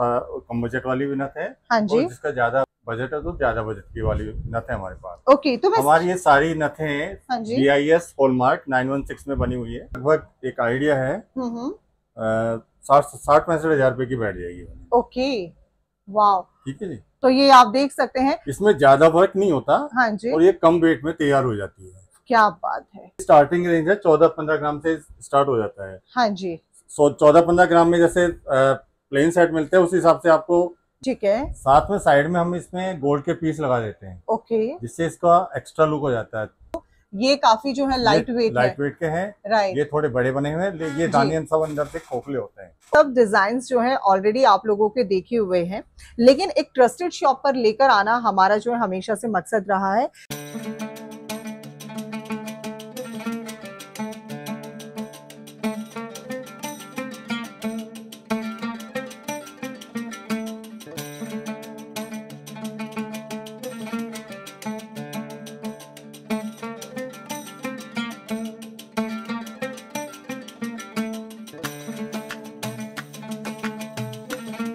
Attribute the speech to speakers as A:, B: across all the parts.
A: कम budget वाली भी नथ है हाँ जी और जिसका ज्यादा बजट है तो ज्यादा बजट की वाली नथ है हमारे पास ओके तो हमारी ये सारी नथें हैं हाँ I S hallmark nine one six में बनी हुई है लगभग एक आइडिया है हम्म, हम्म। साठ पैंसठ हजार रूपए की बैठ जाएगी
B: ओके वाह ठीक है जी तो ये आप देख सकते हैं
A: इसमें ज्यादा वर्क नहीं होता हाँ जी और ये कम वेट में तैयार हो जाती है
B: क्या बात है
A: स्टार्टिंग रेंज है चौदह पंद्रह ग्राम से स्टार्ट हो जाता है हाँ जी चौदह पंद्रह ग्राम में जैसे आ, प्लेन सेट मिलते हैं उस हिसाब से आपको ठीक है साथ में साइड में हम इसमें गोल्ड के पीस लगा देते हैं ओके जिससे इसका एक्स्ट्रा लुक हो जाता है
B: ये काफी जो है लाइट वेट लाइट
A: वेट के हैं राइट ये थोड़े बड़े बने हुए हैं ये दानियन सब अंदर से खोखले होते हैं
B: सब डिजाइन जो है ऑलरेडी आप लोगों के देखे हुए हैं लेकिन एक ट्रस्टेड शॉप पर लेकर आना हमारा जो है हमेशा से मकसद रहा है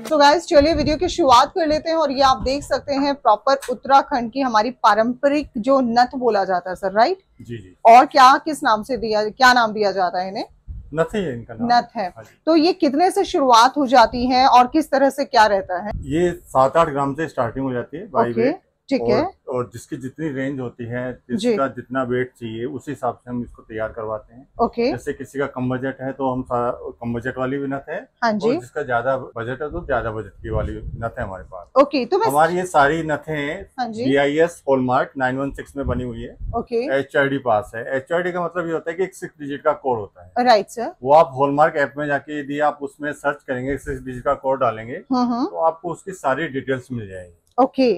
B: तो गैस चलिए वीडियो की शुरुआत कर लेते हैं और ये आप देख सकते हैं प्रॉपर उत्तराखंड की हमारी पारंपरिक जो नथ बोला जाता है सर राइट जी जी और क्या किस नाम से दिया क्या नाम दिया जाता है इन्हें
A: नथ है इनका नाम
B: नथ है हाँ तो ये कितने से शुरुआत हो जाती है और किस तरह से क्या रहता
A: है ये सात आठ ग्राम से स्टार्टिंग हो जाती है बाई okay. ठीक है और जिसकी जितनी रेंज होती है जिसका जितना वेट चाहिए उसी हिसाब से हम इसको तैयार करवाते हैं ओके जैसे किसी का कम बजट है तो हम कम बजट वाली भी नथ है हाँ जी और जिसका ज्यादा बजट है तो ज्यादा बजट की वाली नथ है हमारे पास
B: ओके तो हमारी ये
A: सारी नथे हाँ जी I S hallmark nine one six में बनी हुई है ओके एच पास है एच का मतलब ये होता है की एक सिक्स डिजिट का कोड होता है राइट सर वो आप होलमार्क एप में जाके यदि आप उसमें सर्च करेंगे सिक्स डिजिट का कोड डालेंगे हम्म, हम्म। तो आपको उसकी सारी डिटेल्स मिल जाएगी
B: ओके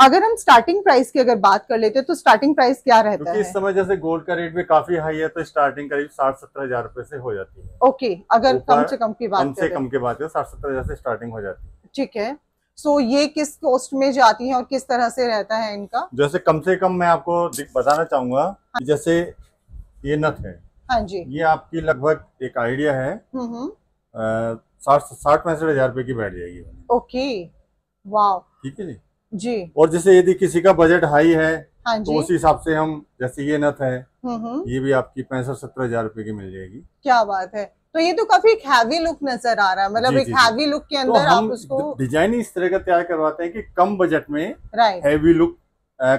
B: अगर हम स्टार्टिंग प्राइस की अगर बात कर लेते हैं तो स्टार्टिंग प्राइस क्या रहता है इस
A: समय जैसे गोल्ड का रेट भी काफी हाई है तो स्टार्टिंग करीब साठ सत्तर हजार रूपए से हो जाती है
B: ओके अगर कम से कम की बात कम से कम
A: की बात है साठ सत्तर हजार से स्टार्टिंग हो जाती है
B: ठीक है सो ये किस कॉस्ट में जाती है और किस तरह से रहता है इनका
A: जैसे कम से कम मैं आपको बताना चाहूंगा हाँ। जैसे ये नथ है हाँ जी ये आपकी लगभग एक आइडिया है हम्म, हम्म। साठ साठ पैंसठ हजार रूपए की बैठ जाएगी
B: ओके वाह ठीक है जी जी
A: और जैसे यदि किसी का बजट हाई है हाँ तो उस हिसाब से हम जैसे ये नथ है हम्म, हम्म। ये भी आपकी पैंसठ सत्तर हजार रूपए की मिल जाएगी
B: क्या बात है तो ये तो काफी एक हैवी लुक नजर आ रहा है मतलब एक हैवी लुक के तो अंदर तो आप उसको
A: डिजाइन इस तरह का तैयार करवाते हैं कि कम बजट में हैवी लुक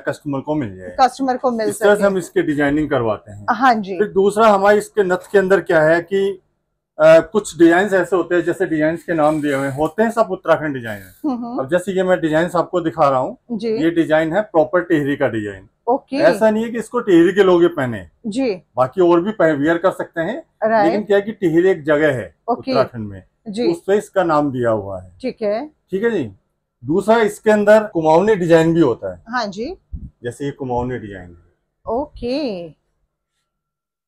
A: कस्टमर को मिल जाए
B: कस्टमर को मिल जाए हम
A: इसके डिजाइनिंग करवाते हैं हाँ जी फिर दूसरा हमारे इसके नथ के अंदर क्या है की कुछ डिजाइन ऐसे होते हैं जैसे डिजाइन के नाम दिए हुए होते हैं सब उत्तराखंड डिजाइन है हम्म, हम्म। अब जैसे ये मैं डिजाइन आपको दिखा रहा हूँ ये डिजाइन है प्रॉपर टेहरी का डिजाइन ओके ऐसा नहीं है कि इसको टिहरी के लोग पहने जी बाकी और भी वियर कर सकते हैं लेकिन क्या कि टिहरी एक जगह है उत्तराखंड में जी तो उस पर इसका नाम दिया हुआ है ठीक है ठीक है जी दूसरा इसके अंदर कुमाऊनी डिजाइन भी होता है हाँ जी जैसे ये कुमाऊनी डिजाइन है
B: ओके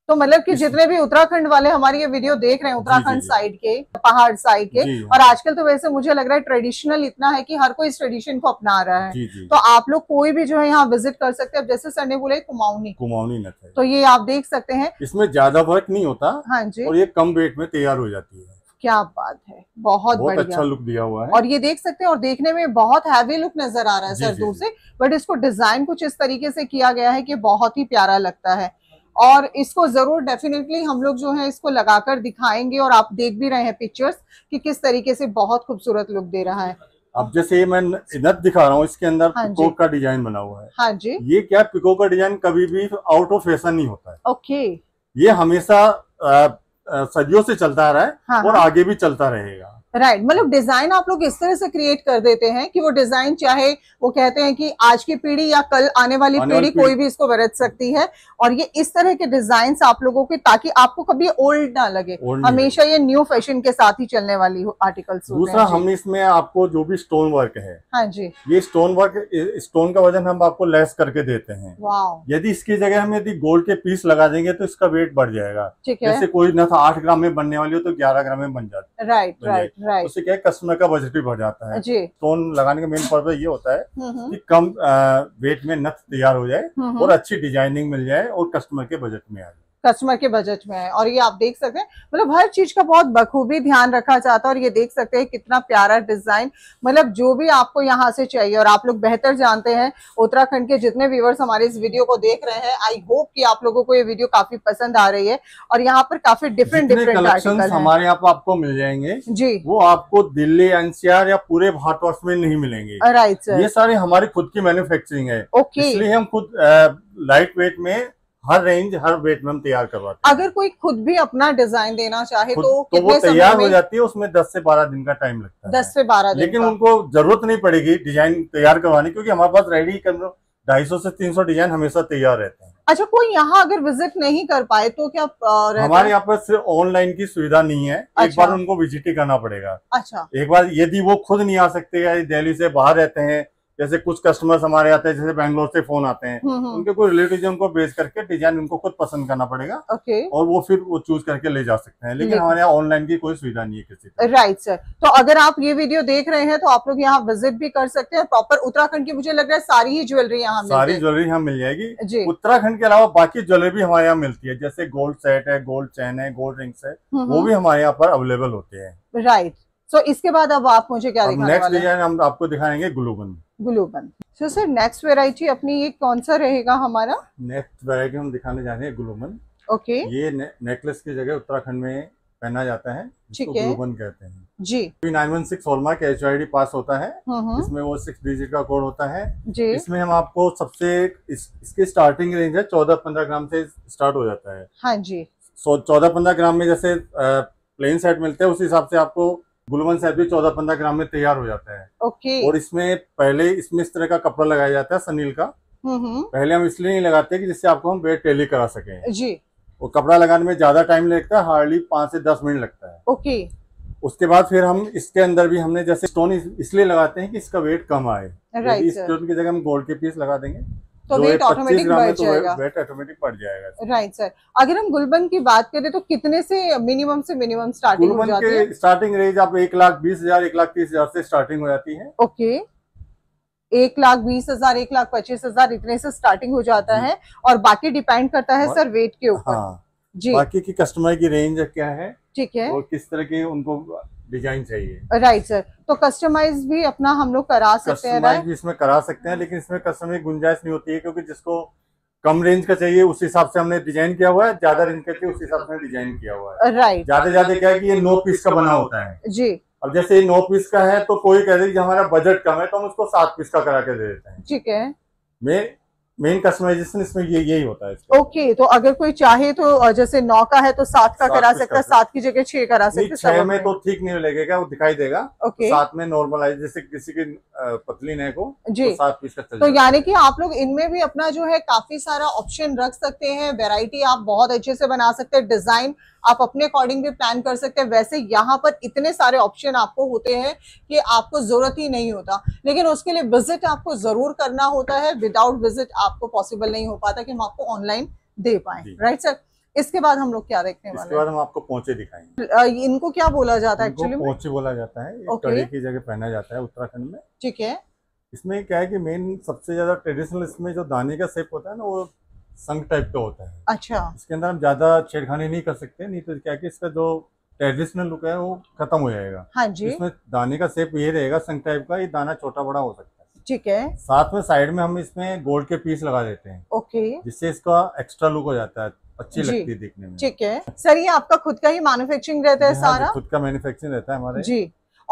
B: तो मतलब कि जितने भी उत्तराखंड वाले हमारे ये वीडियो देख रहे हैं उत्तराखंड साइड के पहाड़ साइड के और आजकल तो वैसे मुझे लग रहा है ट्रेडिशनल इतना है कि हर कोई इस ट्रेडिशन को अपना रहा है जी, जी, तो आप लोग कोई भी जो है यहाँ विजिट कर सकते हैं जैसे सर ने बोले कुमाऊनी कुमाऊनी है तो ये आप देख सकते हैं
A: इसमें ज्यादा वर्क नहीं होता हाँ जी और ये कम वेट में तैयार हो जाती है
B: क्या बात है बहुत, बहुत अच्छा लुक
A: दिया हुआ है और
B: ये देख सकते हैं और देखने में बहुत हैवी लुक नजर आ रहा है सर दूर से बट इसको डिजाइन कुछ इस तरीके से किया गया है कि बहुत ही प्यारा लगता है और इसको ज़रूर डेफिनेटली हम लोग जो है इसको लगाकर दिखाएंगे और आप देख भी रहे हैं पिक्चर्स कि किस तरीके से बहुत खूबसूरत लुक दे रहा है
A: अब जैसे ये मैं इधर दिखा रहा हूँ इसके अंदर हाँ पिकोक का डिजाइन बना हुआ है हाँ जी ये क्या पिकोक का डिजाइन कभी भी आउट ऑफ फैशन नहीं होता है ओके ये हमेशा सदियों से चलता रहा है हाँ, और हाँ। आगे भी चलता रहेगा
B: राइट right. मतलब डिजाइन आप लोग इस तरह से क्रिएट कर देते हैं कि वो डिजाइन चाहे वो कहते हैं कि आज की पीढ़ी या कल आने वाली पीढ़ी कोई भी इसको बरत सकती है और ये इस तरह के डिजाइन आप लोगों के ताकि आपको कभी ओल्ड ना लगे हमेशा ये न्यू फैशन के साथ ही चलने वाली आर्टिकल्स दूसरा हम
A: इसमें आपको जो भी स्टोन वर्क है हाँ जी ये स्टोन वर्क स्टोन का वजन हम आपको लेस करके देते हैं यदि इसकी जगह हम यदि गोल्ड के पीस लगा देंगे तो इसका वेट बढ़ जाएगा ठीक जैसे कोई था आठ ग्राम में बनने वाली हो तो ग्यारह ग्राम में बन जाती
B: है राइट राइट right.
A: उससे क्या है कस्टमर का बजट भी बढ़ जाता है स्टोन लगाने का मेन पर्पज ये होता है हम्म, हम्म। कि कम वेट में नथ तैयार हो जाए हम्म, और अच्छी डिजाइनिंग मिल जाए और कस्टमर के बजट में आ जाए
B: कस्टमर के बजट में है और ये आप देख सकते हैं मतलब हर चीज का बहुत बखूबी ध्यान रखा जाता है और ये देख सकते हैं कितना प्यारा डिजाइन मतलब जो भी आपको यहाँ से चाहिए और आप लोग बेहतर जानते हैं उत्तराखंड के जितने व्यूवर्स हमारे इस वीडियो को देख रहे हैं आई होप कि आप लोगों को ये वीडियो काफी पसंद आ रही है और यहाँ पर काफी डिफरेंट डिफरेंट हमारे
A: यहाँ पर आपको मिल जाएंगे जी वो आपको दिल्ली एनसीआर या पूरे भारतवर्ष में नहीं मिलेंगे राइट सर ये सारे हमारी खुद की मैन्युफेक्चरिंग है ओके हम खुद लाइट वेट में हर रेंज हर वेट में हम तैयार करवाते
B: हैं अगर कोई खुद भी अपना डिजाइन देना चाहे तो तो वो तैयार हो
A: जाती है उसमें 10 से 12 दिन का टाइम लगता
B: है 10 से 12 दिन लेकिन
A: उनको जरूरत नहीं पड़ेगी डिजाइन तैयार करवाने क्योंकि हमारे पास रेडी ढाई सौ से तीन सौ डिजाइन हमेशा तैयार रहते
B: हैं अच्छा कोई यहाँ अगर विजिट नहीं कर पाए तो क्या हमारे यहाँ
A: पर सिर्फ ऑनलाइन की सुविधा नहीं है अच्छा। एक बार उनको विजिट ही करना पड़ेगा अच्छा एक बार यदि वो खुद नहीं आ सकते या दिल्ली से बाहर रहते हैं जैसे कुछ कस्टमर्स हमारे आते हैं जैसे बैंगलोर से फोन आते हैं हम्म, हम्म। उनके कोई रिलेटिव उनको बेच करके डिजाइन उनको खुद पसंद करना पड़ेगा और वो फिर वो चूज करके ले जा सकते हैं लेकिन हमारे यहाँ ऑनलाइन की कोई सुविधा नहीं है किसी
B: राइट सर तो अगर आप ये वीडियो देख रहे हैं तो आप लोग यहाँ विजिट भी कर सकते हैं प्रॉपर उत्तराखंड की मुझे लग रहा है सारी ही ज्वेलरी यहाँ सारी
A: ज्वेलरी यहाँ मिल जाएगी उत्तराखंड के अलावा बाकी ज्वेलरी भी हमारे यहाँ मिलती है जैसे गोल्ड सेट है गोल्ड चैन है गोल्ड रिंग्स है हम्म, वो भी हमारे यहाँ पर अवेलेबल होते हैं
B: राइट सो so, इसके बाद अब आप मुझे क्या दिखाने नेक्स्ट डिजाइन
A: हम आपको दिखाएंगे ग्लूबन
B: ग्लूबन सो सर नेक्स्ट वेराइटी अपनी ये कौन सा रहेगा हमारा
A: नेक्स्ट वेराइटी हम दिखाने जा रहे हैं ग्लूबन ओके ये नेकलेस की जगह उत्तराखंड में पहना जाता है ग्लूबन कहते हैं जी नाइन वन सिक्स के एच आई डी पास होता है हम्म, हम्म। इसमें वो सिक्स डिजिट का कोड होता है जी इसमें हम आपको सबसे इस, इसकी स्टार्टिंग रेंज है चौदह पंद्रह ग्राम से स्टार्ट हो जाता है हाँ जी सो चौदह पंद्रह ग्राम में जैसे प्लेन सेट मिलते हैं उस हिसाब से आपको गुलवन साहब भी चौदह पंद्रह ग्राम में तैयार हो जाता है ओके और इसमें पहले इसमें इस तरह का कपड़ा लगाया जाता है सनील का
B: हम्म, हम्म।
A: पहले हम इसलिए नहीं लगाते कि जिससे आपको हम वेट टेली करा सके जी वो कपड़ा लगाने में ज्यादा टाइम लगता है हार्डली पांच से दस मिनट लगता है ओके उसके बाद फिर हम इसके अंदर भी हमने जैसे स्टोन इसलिए लगाते हैं कि इसका वेट कम आए स्टोन की जगह हम गोल्ड के पीस लगा देंगे तो वेट ऑटोमेटिक बढ़ तो जाएगा वेट ऑटोमेटिक बढ़ जाएगा
B: राइट सर अगर हम गुलबंद की बात करें तो कितने से मिनिमम से मिनिमम स्टार्टिंग हो जाती है
A: स्टार्टिंग रेंज आप एक लाख बीस हजार एक लाख तीस हजार से स्टार्टिंग हो जाती है
B: ओके एक लाख बीस हजार एक लाख पच्चीस हजार इतने से स्टार्टिंग हो जाता है और बाकी डिपेंड करता है सर वेट के ऊपर हाँ, जी बाकी
A: की कस्टमर की रेंज क्या है ठीक है और किस तरह के उनको डिजाइन चाहिए
B: राइट सर तो कस्टमाइज भी अपना हम लोग करा सकते हैं राइट
A: भी इसमें करा सकते हैं लेकिन इसमें कस्टमर की गुंजाइश नहीं होती है क्योंकि जिसको कम रेंज का चाहिए उस हिसाब से हमने डिजाइन किया हुआ है ज्यादा रेंज का चाहिए उस हिसाब से डिजाइन किया हुआ है राइट ज्यादा ज्यादा क्या है की ये नौ पीस का बना होता है जी अब जैसे ये नौ पीस का है तो कोई कह रही हमारा बजट कम है तो हम उसको सात पीस का करा के दे देते हैं ठीक है मैं मेन कस्टमाइजेशन इसमें ये यही होता है
B: ओके okay, तो अगर कोई चाहे तो जैसे नौ का है तो सात का करा सकता है सात की जगह छह करा सकता है छह में
A: तो ठीक नहीं लगेगा वो दिखाई देगा ओके okay. सात में नॉर्मलाइज जैसे किसी की पतली नेक को तो जी तो सात पीस का तो यानी
B: कि आप लोग इनमें भी अपना जो है काफी सारा ऑप्शन रख सकते हैं वेराइटी आप बहुत अच्छे से बना सकते हैं डिजाइन आप अपने अकॉर्डिंग भी प्लान कर सकते हैं वैसे यहाँ पर इतने सारे ऑप्शन आपको होते हैं कि आपको ज़रूरत ही नहीं होता लेकिन उसके लिए विजिट आपको ज़रूर करना होता है विदाउट विजिट आपको पॉसिबल नहीं हो पाता कि हम आपको ऑनलाइन दे पाए राइट सर इसके बाद हम लोग क्या देखते हैं इसके बाद हम आपको पहुंचे दिखाएंगे इनको क्या बोला जाता है एक्चुअली पहुंचे
A: बोला जाता है कड़ी की जगह पहना जाता है उत्तराखंड में ठीक है इसमें क्या है कि मेन सबसे ज्यादा ट्रेडिशनल इसमें जो दाने का सेप होता है ना वो संघ टाइप का होता है अच्छा इसके अंदर हम ज्यादा छेड़खानी नहीं कर सकते नहीं तो क्या कि इसका जो ट्रेडिशनल लुक है वो खत्म हो जाएगा हाँ जी इसमें दाने का शेप ये रहेगा संघ टाइप का ये दाना छोटा बड़ा हो सकता है ठीक है साथ में साइड में हम इसमें गोल्ड के पीस लगा देते हैं ओके जिससे इसका एक्स्ट्रा लुक हो जाता है अच्छी लगती है देखने में ठीक
B: है सर ये आपका खुद का ही मैन्युफैक्चरिंग रहता है हाँ सारा
A: खुद का मैन्युफैक्चरिंग रहता है हमारे जी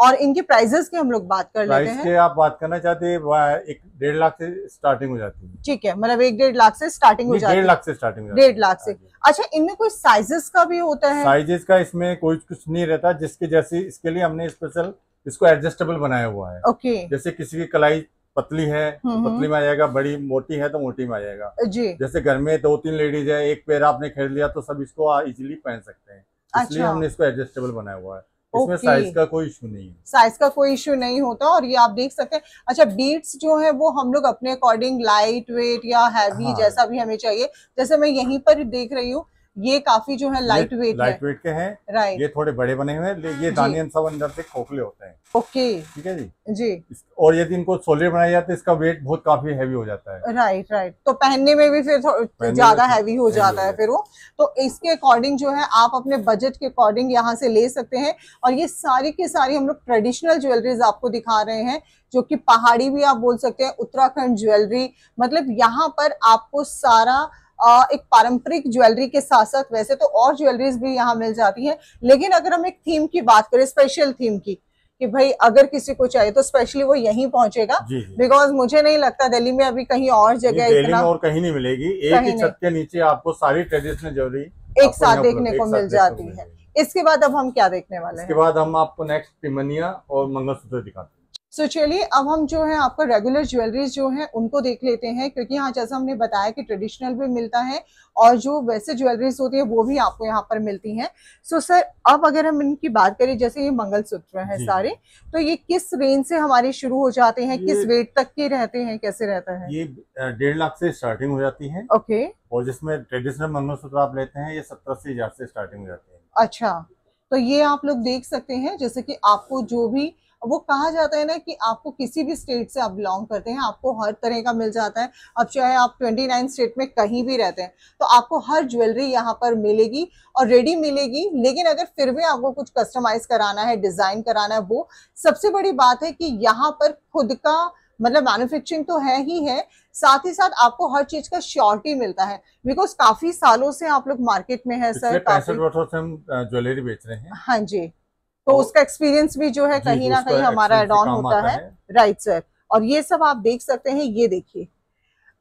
B: और इनके प्राइजेस की हम लोग बात
A: कर लेते हैं के आप बात करना चाहते हैं एक डेढ़ लाख से स्टार्टिंग हो जाती है
B: ठीक है मतलब एक डेढ़ लाख से स्टार्टिंग हो जाती है डेढ़ लाख से
A: स्टार्टिंग डेढ़
B: लाख से अच्छा इनमें कोई साइजेस का भी होता है साइजेस
A: का इसमें कोई कुछ नहीं रहता जिसके जैसे इसके लिए हमने स्पेशल इसको एडजस्टेबल बनाया हुआ है ओके जैसे किसी की कलाई पतली है तो हम्म, पतली हम्म। में आ जाएगा बड़ी मोटी है तो मोटी में आ जाएगा जी जैसे घर में दो तीन लेडीज है एक पैर आपने खरीद लिया तो सब इसको इजीली पहन सकते हैं इसलिए अच्छा। हमने इसको एडजस्टेबल बनाया हुआ है इसमें साइज का कोई इशू नहीं है
B: साइज का कोई इशू नहीं होता और ये आप देख सकते हैं अच्छा बीट्स जो है वो हम लोग अपने अकॉर्डिंग लाइट वेट या हैवी हाँ। जैसा भी हमें चाहिए जैसे मैं यहीं पर देख रही हूँ ये काफी जो है लाइट वेट लाइट वेट
A: के हैं राइट ये थोड़े बड़े बने हुए हैं ये दानियन सब अंदर से खोखले होते हैं ओके ठीक है जी जी और यदि इनको सोलर बनाया जाए तो इसका वेट बहुत काफी हैवी हो जाता है
B: राइट राइट तो पहनने में भी फिर ज्यादा हैवी हो जाता है फिर वो तो इसके अकॉर्डिंग जो है आप अपने बजट के अकॉर्डिंग यहाँ से ले सकते हैं और ये सारी की सारी हम लोग ट्रेडिशनल ज्वेलरीज आपको दिखा रहे हैं जो कि पहाड़ी भी आप बोल सकते हैं उत्तराखंड ज्वेलरी मतलब यहाँ पर आपको सारा एक पारंपरिक ज्वेलरी के साथ साथ वैसे तो और ज्वेलरीज भी यहाँ मिल जाती हैं लेकिन अगर हम एक थीम की बात करें स्पेशल थीम की कि भाई अगर किसी को चाहिए तो स्पेशली वो यहीं पहुंचेगा बिकॉज मुझे नहीं लगता दिल्ली में अभी कहीं और जगह इतना और
A: कहीं नहीं मिलेगी एक ही छत के नीचे आपको सारी ट्रेडिशनल ज्वेलरी एक साथ देखने को मिल जाती है
B: इसके बाद अब हम क्या देखने वाले हैं इसके
A: बाद हम आपको नेक्स्ट तिमनिया और मंगलसूत्र दिखाते हैं
B: सो so, चलिए अब हम जो है आपका रेगुलर ज्वेलरीज जो है उनको देख लेते हैं क्योंकि यहाँ जैसा हमने बताया कि ट्रेडिशनल भी मिलता है और जो वैसे ज्वेलरीज होती है वो भी आपको यहाँ पर मिलती हैं सो so, सर अब अगर हम इनकी बात करें जैसे ये मंगलसूत्र है सारे तो ये किस रेंज से हमारे शुरू हो जाते हैं किस वेट तक के रहते हैं कैसे रहता है ये
A: डेढ़ लाख से स्टार्टिंग हो जाती है ओके और जिसमें ट्रेडिशनल मंगलसूत्र आप लेते हैं ये सत्तर से हजार से स्टार्टिंग हो जाती है
B: अच्छा तो ये आप लोग देख सकते हैं जैसे की आपको जो भी वो कहा जाता है ना कि आपको किसी भी स्टेट से आप बिलोंग करते हैं आपको हर तरह का मिल जाता है अब चाहे आप ट्वेंटी नाइन स्टेट में कहीं भी रहते हैं तो आपको हर ज्वेलरी यहाँ पर मिलेगी और रेडी मिलेगी लेकिन अगर फिर भी आपको कुछ कस्टमाइज कराना है डिज़ाइन कराना है वो सबसे बड़ी बात है कि यहाँ पर खुद का मतलब मैन्युफैक्चरिंग तो है ही है साथ ही साथ आपको हर चीज का श्योरिटी मिलता है बिकॉज काफी सालों से आप लोग मार्केट में है सर काफी
A: से हम ज्वेलरी बेच रहे हैं
B: हाँ जी तो उसका एक्सपीरियंस भी जो है कहीं ना कहीं हमारा एड ऑन होता है राइट सर और ये सब आप देख सकते हैं ये देखिए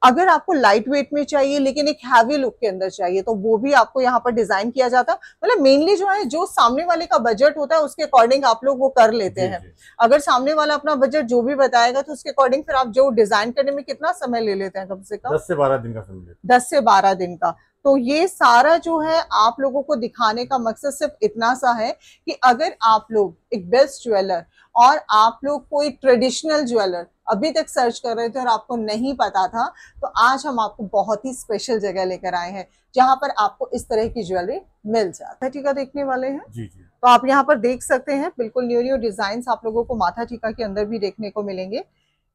B: अगर आपको लाइट वेट में चाहिए लेकिन एक हैवी लुक के अंदर चाहिए तो वो भी आपको यहाँ पर डिजाइन किया जाता है मतलब मेनली जो है जो सामने वाले का बजट होता है उसके अकॉर्डिंग आप लोग वो कर लेते हैं अगर सामने वाला अपना बजट जो भी बताएगा तो उसके अकॉर्डिंग फिर आप जो डिजाइन करने में कितना समय ले लेते हैं कम से कम
A: दस से बारह दिन का समय
B: दस से बारह दिन का तो ये सारा जो है आप लोगों को दिखाने का मकसद सिर्फ इतना सा है कि अगर आप लोग एक बेस्ट ज्वेलर और आप लोग कोई ट्रेडिशनल ज्वेलर अभी तक सर्च कर रहे थे और आपको नहीं पता था तो आज हम आपको बहुत ही स्पेशल जगह लेकर आए हैं जहां पर आपको इस तरह की ज्वेलरी मिल जाता टीका देखने वाले हैं जी जी तो आप यहाँ पर देख सकते हैं बिल्कुल न्यू न्यू डिजाइन आप लोगों को माथा टीका के अंदर भी देखने को मिलेंगे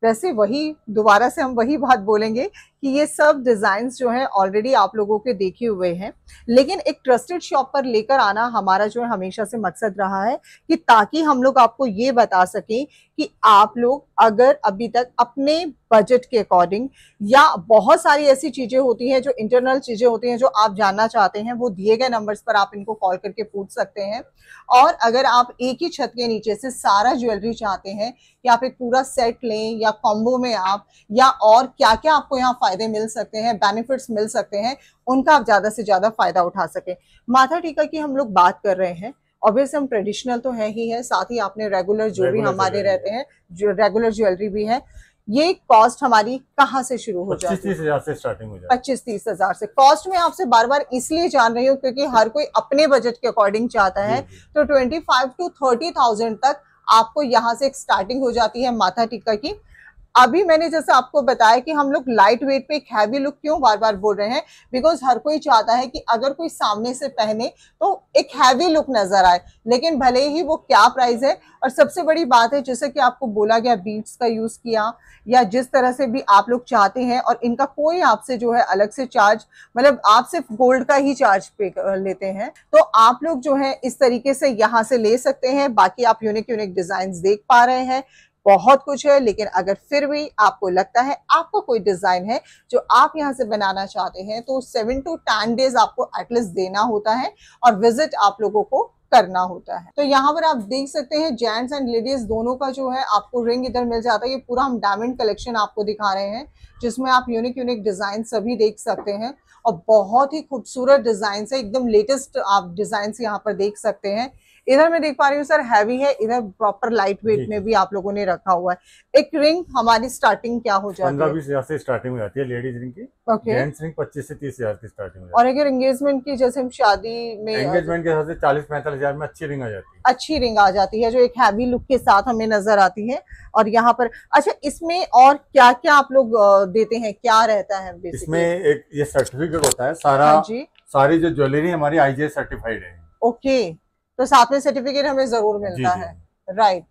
B: वैसे वही दोबारा से हम वही बात बोलेंगे कि ये सब डिजाइन जो है ऑलरेडी आप लोगों के देखे हुए हैं लेकिन एक ट्रस्टेड शॉप पर लेकर आना हमारा जो है हमेशा से मकसद रहा है कि ताकि हम लोग आपको ये बता सकें कि आप लोग अगर अभी तक अपने बजट के अकॉर्डिंग या बहुत सारी ऐसी चीज़ें होती हैं जो इंटरनल चीज़ें होती हैं जो आप जानना चाहते हैं वो दिए गए नंबर्स पर आप इनको कॉल करके पूछ सकते हैं और अगर आप एक ही छत के नीचे से सारा ज्वेलरी चाहते हैं कि आप एक पूरा सेट लें या कॉम्बो में आप या और क्या क्या आपको यहाँ फायदा फायदे मिल सकते हैं बेनिफिट्स मिल सकते हैं उनका आप ज़्यादा से ज़्यादा फ़ायदा उठा सकें माथा टीका की हम लोग बात कर रहे हैं ऑब्वियसली हम ट्रेडिशनल तो है ही है साथ ही आपने रेगुलर जो भी हमारे रहते हैं रेगुलर ज्वेलरी भी है ये कॉस्ट हमारी कहाँ से शुरू हो जाती है पच्चीस
A: तीस हजार से स्टार्टिंग हो जाती
B: पच्चीस तीस हजार से कॉस्ट में आपसे बार बार इसलिए जान रही हूँ क्योंकि हर कोई अपने बजट के अकॉर्डिंग चाहता है तो twenty five to thirty thousand तक आपको यहाँ से एक स्टार्टिंग हो जाती है माथा टिक्का की अभी मैंने जैसे आपको बताया कि हम लोग लाइट वेट पे एक हैवी लुक क्यों बार बार बोल रहे हैं बिकॉज हर कोई चाहता है कि अगर कोई सामने से पहने तो एक हैवी लुक नजर आए लेकिन भले ही वो क्या प्राइस है और सबसे बड़ी बात है जैसे कि आपको बोला गया बीट्स का यूज किया या जिस तरह से भी आप लोग चाहते हैं और इनका कोई आपसे जो है अलग से चार्ज मतलब आप सिर्फ गोल्ड का ही चार्ज पे लेते हैं तो आप लोग जो है इस तरीके से यहाँ से ले सकते हैं बाकी आप यूनिक यूनिक डिजाइन देख पा रहे हैं बहुत कुछ है लेकिन अगर फिर भी आपको लगता है आपको कोई डिज़ाइन है जो आप यहाँ से बनाना चाहते हैं तो सेवन टू टेन डेज आपको एटलीस्ट देना होता है और विजिट आप लोगों को करना होता है तो यहाँ पर आप देख सकते हैं जेंट्स एंड लेडीज दोनों का जो है आपको रिंग इधर मिल जाता है ये पूरा हम डायमंड कलेक्शन आपको दिखा रहे हैं जिसमें आप यूनिक यूनिक डिजाइन सभी देख सकते हैं और बहुत ही खूबसूरत डिजाइन है एकदम लेटेस्ट आप डिजाइन यहाँ पर देख सकते हैं इधर मैं देख पा रही हूँ सर हैवी है इधर प्रॉपर लाइट वेट में भी आप लोगों ने रखा हुआ है एक रिंग हमारी स्टार्टिंग क्या हो जाती है पंद्रह
A: से स्टार्टिंग हो जाती है लेडीज रिंग की जेंट्स रिंग से तीस हजार की स्टार्टिंग
B: और अगर एंगेजमेंट की जैसे हम शादी में एंगेजमेंट
A: के हिसाब से चालीस पैंतालीस हजार में अच्छी रिंग आ जाती
B: है अच्छी रिंग आ जाती है जो एक हैवी लुक के साथ हमें नजर आती है और यहाँ पर अच्छा इसमें और क्या क्या आप लोग देते हैं क्या रहता है इसमें
A: एक ये सर्टिफिकेट होता है सारा हाँ जी सारी जो ज्वेलरी हमारी आईजीएस सर्टिफाइड है
B: ओके तो साथ में सर्टिफिकेट हमें जरूर मिलता जी, जी। है राइट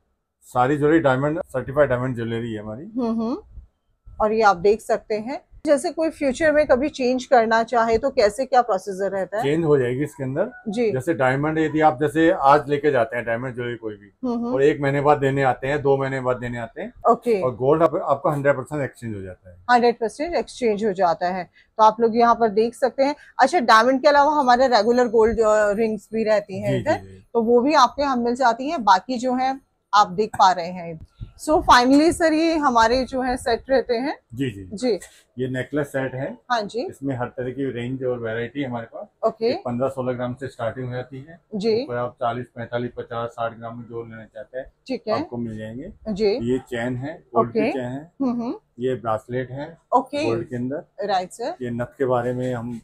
A: सारी jewellery diamond certified diamond jewellery है हमारी
B: हम्म, हम्म। और ये आप देख सकते हैं जैसे कोई फ्यूचर में कभी चेंज करना चाहे तो कैसे क्या प्रोसीजर रहता है
A: चेंज हो जाएगी इसके अंदर जी जैसे डायमंड यदि आप जैसे आज लेके जाते हैं डायमंड ज्वेलरी कोई भी हम्म, हम्म। और एक महीने बाद देने आते हैं दो महीने बाद देने आते हैं ओके और गोल्ड आप, आपका हंड्रेड परसेंट एक्सचेंज हो जाता है
B: हंड्रेड परसेंट एक्सचेंज हो जाता है तो आप लोग यहाँ पर देख सकते हैं अच्छा डायमंड के अलावा हमारे रेगुलर गोल्ड रिंग्स भी रहती है तो वो भी आपके यहाँ मिल जाती है बाकी जो है आप देख पा रहे हैं सो फाइनली सर ये हमारे जो है सेट रहते हैं जी जी जी
A: ये नेकलेस सेट है हाँ जी इसमें हर तरह की रेंज और वैरायटी हमारे पास ओके पंद्रह सोलह ग्राम से स्टार्टिंग हो जाती है जी तो आप चालीस पैंतालीस पचास साठ ग्राम में जो लेना चाहते हैं ठीक है आपको मिल जाएंगे जी ये चैन है ओके चैन है हम्म, हम्म। ये ब्रासलेट है ओके गोल्ड के अंदर राइट सर ये नथ के बारे में हम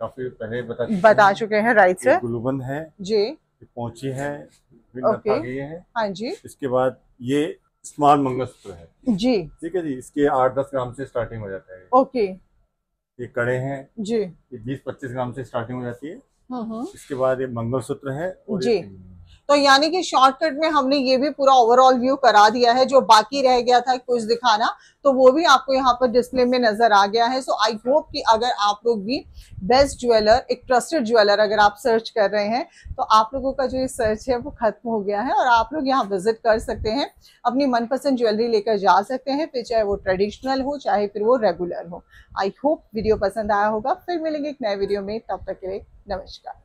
A: काफी पहले बता बता चुके हैं राइट सर ग्लूबंद है जी पहुंची है ओके है हाँ जी इसके बाद ये स्मॉल मंगलसूत्र है जी ठीक है जी इसके आठ दस ग्राम से स्टार्टिंग हो जाता है ओके ये कड़े हैं जी ये बीस पच्चीस ग्राम से स्टार्टिंग हो जाती है
B: हम्म, हम्म। इसके
A: बाद ये मंगलसूत्र है और जी
B: तो यानी कि शॉर्टकट में हमने ये भी पूरा ओवरऑल व्यू करा दिया है जो बाकी रह गया था कुछ दिखाना तो वो भी आपको यहाँ पर डिस्प्ले में नजर आ गया है सो आई होप कि अगर आप लोग भी बेस्ट ज्वेलर एक ट्रस्टेड ज्वेलर अगर आप सर्च कर रहे हैं तो आप लोगों का जो ये सर्च है वो खत्म हो गया है और आप लोग यहाँ विजिट कर सकते हैं अपनी मनपसंद ज्वेलरी लेकर जा सकते हैं फिर चाहे वो ट्रेडिशनल हो चाहे फिर वो रेगुलर हो आई होप वीडियो पसंद आया होगा फिर मिलेंगे एक नए वीडियो में तब तक के लिए नमस्कार